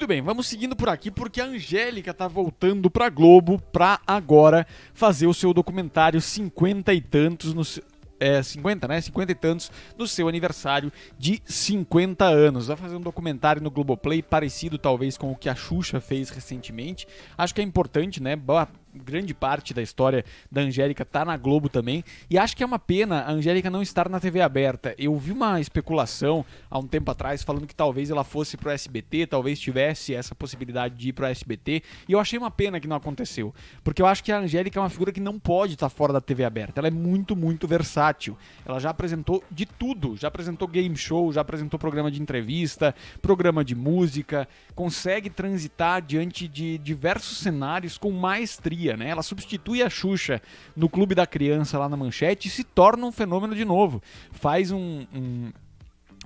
Muito bem, vamos seguindo por aqui porque a Angélica tá voltando pra Globo pra agora fazer o seu documentário 50 e tantos no é, 50, né? 50 e tantos, no seu aniversário de 50 anos. Vai fazer um documentário no Globoplay, parecido talvez com o que a Xuxa fez recentemente. Acho que é importante, né? grande parte da história da Angélica tá na Globo também. E acho que é uma pena a Angélica não estar na TV aberta. Eu vi uma especulação há um tempo atrás falando que talvez ela fosse pro SBT, talvez tivesse essa possibilidade de ir pro SBT. E eu achei uma pena que não aconteceu. Porque eu acho que a Angélica é uma figura que não pode estar tá fora da TV aberta. Ela é muito, muito versátil. Ela já apresentou de tudo. Já apresentou game show, já apresentou programa de entrevista, programa de música. Consegue transitar diante de diversos cenários com maestria né? Ela substitui a Xuxa no Clube da Criança lá na Manchete e se torna um fenômeno de novo. Faz um, um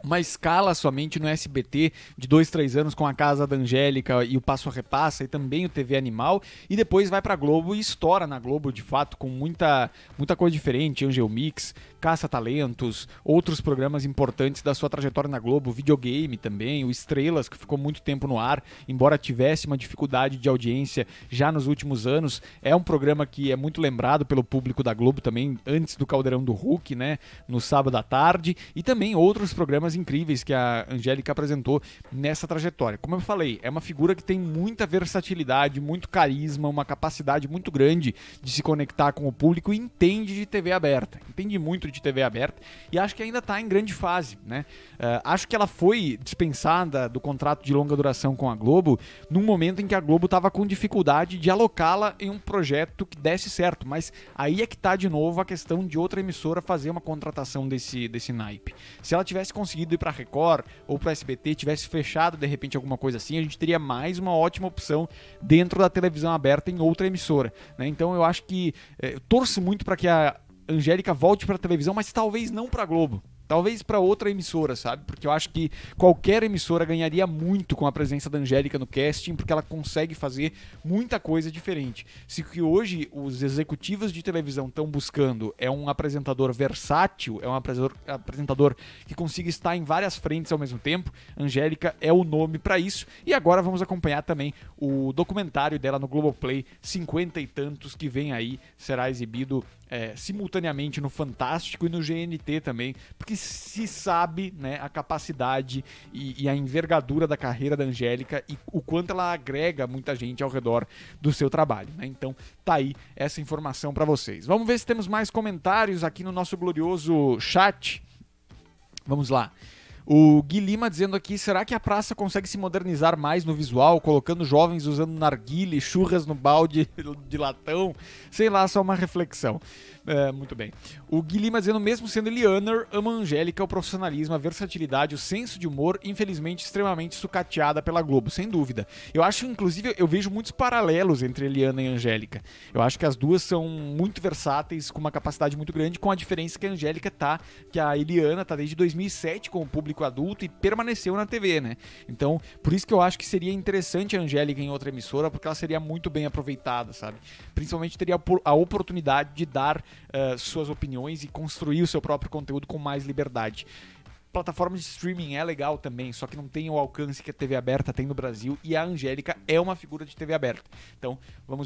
uma escala somente no SBT de dois, três anos com a Casa da Angélica e o Passo a Repassa e também o TV Animal e depois vai pra Globo e estoura na Globo de fato com muita, muita coisa diferente, Angel Mix, Caça Talentos, outros programas importantes da sua trajetória na Globo, videogame também, o Estrelas que ficou muito tempo no ar, embora tivesse uma dificuldade de audiência já nos últimos anos, é um programa que é muito lembrado pelo público da Globo também antes do Caldeirão do Hulk, né, no sábado à tarde e também outros programas cenas incríveis que a Angélica apresentou nessa trajetória. Como eu falei, é uma figura que tem muita versatilidade, muito carisma, uma capacidade muito grande de se conectar com o público e entende de TV aberta. Entende muito de TV aberta e acho que ainda está em grande fase. Né? Uh, acho que ela foi dispensada do contrato de longa duração com a Globo num momento em que a Globo estava com dificuldade de alocá-la em um projeto que desse certo. Mas aí é que está de novo a questão de outra emissora fazer uma contratação desse, desse naipe. Se ela tivesse conseguido conseguido ir para Record ou para SBT, tivesse fechado de repente alguma coisa assim, a gente teria mais uma ótima opção dentro da televisão aberta em outra emissora. Né? Então eu acho que eh, eu torço muito para que a Angélica volte para a televisão, mas talvez não para Globo. Talvez para outra emissora, sabe? Porque eu acho que qualquer emissora ganharia muito com a presença da Angélica no casting, porque ela consegue fazer muita coisa diferente. Se que hoje os executivos de televisão estão buscando é um apresentador versátil, é um apresentador que consiga estar em várias frentes ao mesmo tempo, Angélica é o nome para isso. E agora vamos acompanhar também o documentário dela no Globoplay, 50 e tantos, que vem aí, será exibido é, simultaneamente no Fantástico e no GNT também, porque que se sabe né, a capacidade e, e, a envergadura da carreira da Angélica e o quanto ela agrega muita gente ao redor do seu trabalho. Né? Então, tá aí essa informação para vocês. Vamos ver se temos mais comentários aqui no nosso glorioso chat. Vamos lá. O Lima dizendo aqui: será que a praça consegue se modernizar mais no visual, colocando jovens usando narguile, churras no balde de latão? Sei lá, só uma reflexão. É, muito bem. O Lima dizendo: mesmo sendo Eliana ama a Angélica, o profissionalismo, a versatilidade, o senso de humor, infelizmente extremamente sucateada pela Globo, sem dúvida. Eu acho, inclusive, eu vejo muitos paralelos entre Eliana e Angélica. Eu acho que as duas são muito versáteis, com uma capacidade muito grande, com a diferença que a Angélica tá, que a Eliana tá desde 2007 com o público público adulto e permaneceu na TV, né? Então, por isso que eu acho que seria interessante a Angélica em outra emissora, porque ela seria muito bem aproveitada, sabe? Principalmente teria a oportunidade de dar uh, suas opiniões e construir o seu próprio conteúdo com mais liberdade plataforma de streaming é legal também, só que não tem o alcance que a TV aberta tem no Brasil e a Angélica é uma figura de TV aberta. Então, vamos